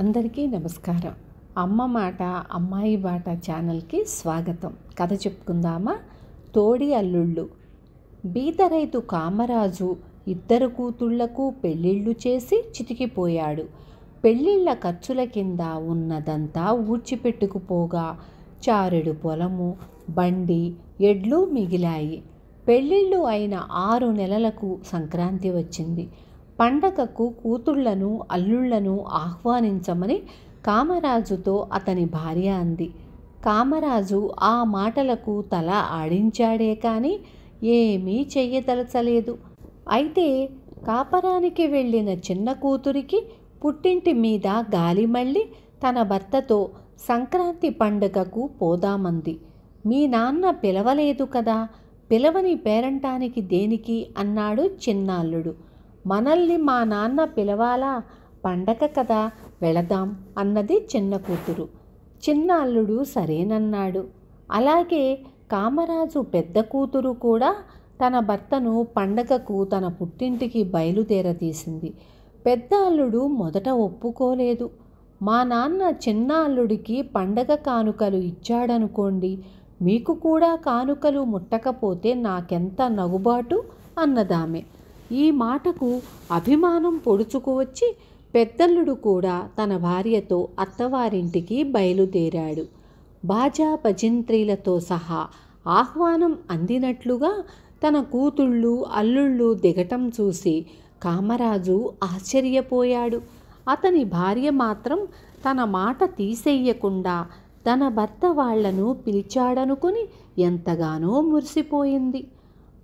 అందరికీ నమస్కారం అమ్మ మాట అమ్మాయి బాట ఛానల్కి స్వాగతం కథ చెప్పుకుందామా తోడి అల్లుళ్ళు బీదరైతు రైతు కామరాజు ఇద్దరు కూతుళ్లకు పెళ్ళిళ్ళు చేసి చితికిపోయాడు పెళ్ళిళ్ళ ఖర్చుల కింద ఉన్నదంతా ఊడ్చిపెట్టుకుపోగా చారెడు పొలము బండి ఎడ్లు మిగిలాయి పెళ్ళిళ్ళు అయిన ఆరు నెలలకు సంక్రాంతి వచ్చింది పండగకు కూతుళ్లను అల్లుళ్లను ఆహ్వానించమని కామరాజుతో అతని భార్య అంది కామరాజు ఆ మాటలకు తల ఆడించాడే కానీ ఏమీ చెయ్యదలచలేదు అయితే కాపరానికి వెళ్ళిన చిన్న కూతురికి పుట్టింటి మీద గాలి మళ్ళీ తన భర్తతో సంక్రాంతి పండుగకు పోదామంది మీ నాన్న పిలవలేదు కదా పిలవని పేరంటానికి దేనికి అన్నాడు చిన్నాల్లుడు మనల్ని మా నాన్న పిలవాలా పండగ కదా వెళదాం అన్నది చిన్న కూతురు చిన్న అల్లుడు సరేనన్నాడు అలాగే కామరాజు పెద్ద కూతురు కూడా తన భర్తను పండగకు తన పుట్టింటికి బయలుదేరదీసింది పెద్ద అల్లుడు మొదట ఒప్పుకోలేదు మా నాన్న చిన్న అల్లుడికి పండగ కానుకలు ఇచ్చాడనుకోండి మీకు కూడా కానుకలు ముట్టకపోతే నాకెంత నగుబాటు అన్నదామే ఈ మాటకు అభిమానం పొడుచుకువచ్చి పెద్దల్లుడు కూడా తన భార్యతో అత్తవారింటికి బయలుదేరాడు బాజా భజంత్రీలతో సహా ఆహ్వానం అందినట్లుగా తన కూతుళ్ళు అల్లుళ్ళు దిగటం చూసి కామరాజు ఆశ్చర్యపోయాడు అతని భార్య మాత్రం తన మాట తీసేయకుండా తన భర్త వాళ్లను పిలిచాడనుకుని ఎంతగానో మురిసిపోయింది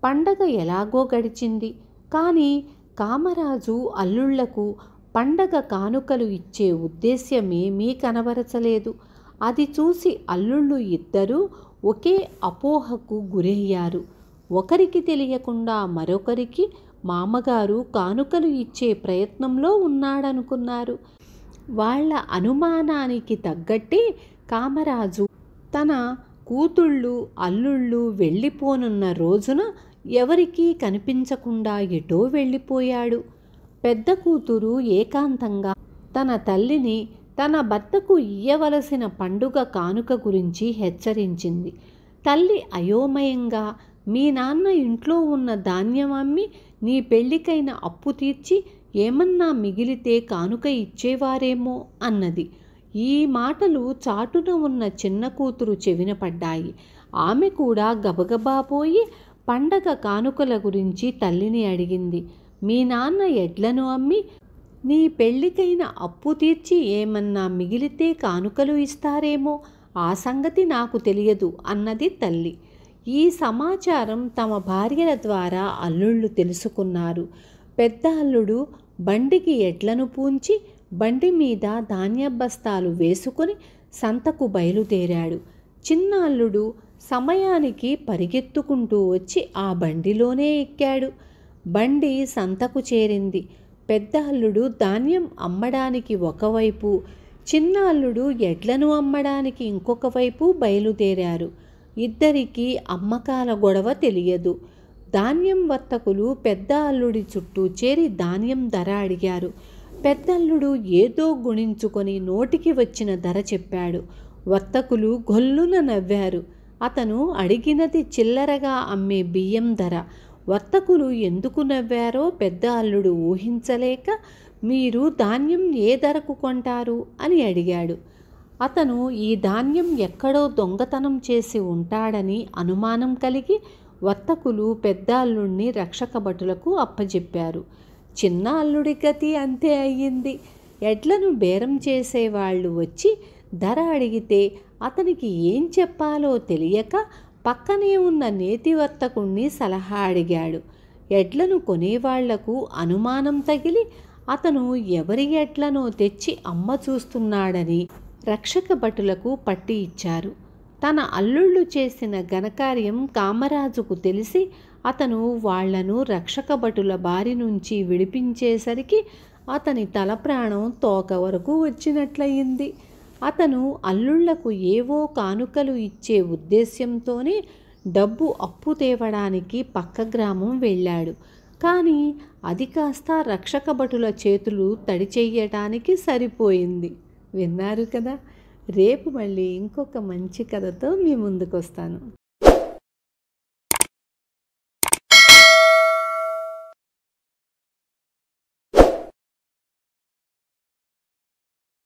పండగ ఎలాగో గడిచింది కానీ కామరాజు అల్లుళ్లకు పండగ కానుకలు ఇచ్చే ఉద్దేశ్యమేమీ కనబరచలేదు అది చూసి అల్లుళ్ళు ఇద్దరూ ఒకే అపోహకు గురయ్యారు ఒకరికి తెలియకుండా మరొకరికి మామగారు కానుకలు ఇచ్చే ప్రయత్నంలో ఉన్నాడనుకున్నారు వాళ్ళ అనుమానానికి తగ్గట్టే కామరాజు తన కూతుళ్ళు అల్లుళ్ళు వెళ్ళిపోనున్న రోజున ఎవరికీ కనిపించకుండా ఎటో వెళ్ళిపోయాడు పెద్ద కూతురు ఏకాంతంగా తన తల్లిని తన భర్తకు ఇయ్యవలసిన పండుగ కానుక గురించి హెచ్చరించింది తల్లి అయోమయంగా మీ నాన్న ఇంట్లో ఉన్న ధాన్యం అమ్మి నీ పెళ్ళికైన అప్పు తీర్చి ఏమన్నా మిగిలితే కానుక ఇచ్చేవారేమో అన్నది ఈ మాటలు చాటున ఉన్న చిన్న కూతురు చెవిన పడ్డాయి ఆమె కూడా గబగబా పోయి పండగ కానుకల గురించి తల్లిని అడిగింది మీ నాన్న ఎడ్లను అమ్మి నీ పెళ్ళికైన అప్పు తీర్చి ఏమన్నా మిగిలితే కానుకలు ఇస్తారేమో ఆ సంగతి నాకు తెలియదు అన్నది తల్లి ఈ సమాచారం తమ భార్యల ద్వారా అల్లుళ్ళు తెలుసుకున్నారు పెద్ద అల్లుడు బండికి ఎడ్లను పూంచి బండి మీద ధాన్య బస్తాలు వేసుకుని సంతకు బయలుదేరాడు చిన్న అల్లుడు సమయానికి పరిగెత్తుకుంటూ వచ్చి ఆ బండిలోనే ఎక్కాడు బండి సంతకు చేరింది పెద్ద అల్లుడు ధాన్యం అమ్మడానికి ఒకవైపు చిన్న అల్లుడు ఎడ్లను అమ్మడానికి ఇంకొక వైపు బయలుదేరారు ఇద్దరికీ అమ్మకాల గొడవ తెలియదు ధాన్యం వర్తకులు పెద్ద అల్లుడి చుట్టూ చేరి ధాన్యం ధర అడిగారు పెద్దల్లుడు ఏదో గుణించుకొని నోటికి వచ్చిన ధర చెప్పాడు వర్తకులు గొల్లున నవ్వారు అతను అడిగినది చిల్లరగా అమ్మే బియ్యం ధర వర్తకులు ఎందుకు నవ్వారో పెద్ద అల్లుడు ఊహించలేక మీరు ధాన్యం ఏ ధరకు కొంటారు అని అడిగాడు అతను ఈ ధాన్యం ఎక్కడో దొంగతనం చేసి ఉంటాడని అనుమానం కలిగి వర్తకులు పెద్ద అల్లుడిని రక్షక భటులకు అప్పజెప్పారు చిన్న అల్లుడి గతి అంతే అయ్యింది ఎడ్లను బేరం చేసేవాళ్ళు వచ్చి ధర అడిగితే అతనికి ఏం చెప్పాలో తెలియక పక్కనే ఉన్న నేతివర్తకుణ్ణి సలహా అడిగాడు ఎడ్లను కొనేవాళ్లకు అనుమానం తగిలి అతను ఎవరి ఎడ్లనో తెచ్చి అమ్మ చూస్తున్నాడని రక్షక భటులకు పట్టి ఇచ్చారు తన అల్లుళ్ళు చేసిన ఘనకార్యం కామరాజుకు తెలిసి అతను వాళ్లను రక్షక భటుల బారి నుంచి విడిపించేసరికి అతని తల ప్రాణం తోక వరకు వచ్చినట్లయింది అతను అల్లుళ్లకు ఏవో కానుకలు ఇచ్చే ఉద్దేశ్యంతోనే డబ్బు అప్పు తేవడానికి పక్క గ్రామం వెళ్ళాడు కానీ అది కాస్త రక్షకభటుల చేతులు తడి చెయ్యటానికి సరిపోయింది విన్నారు కదా రేపు మళ్ళీ ఇంకొక మంచి కథతో మీ ముందుకు వస్తాను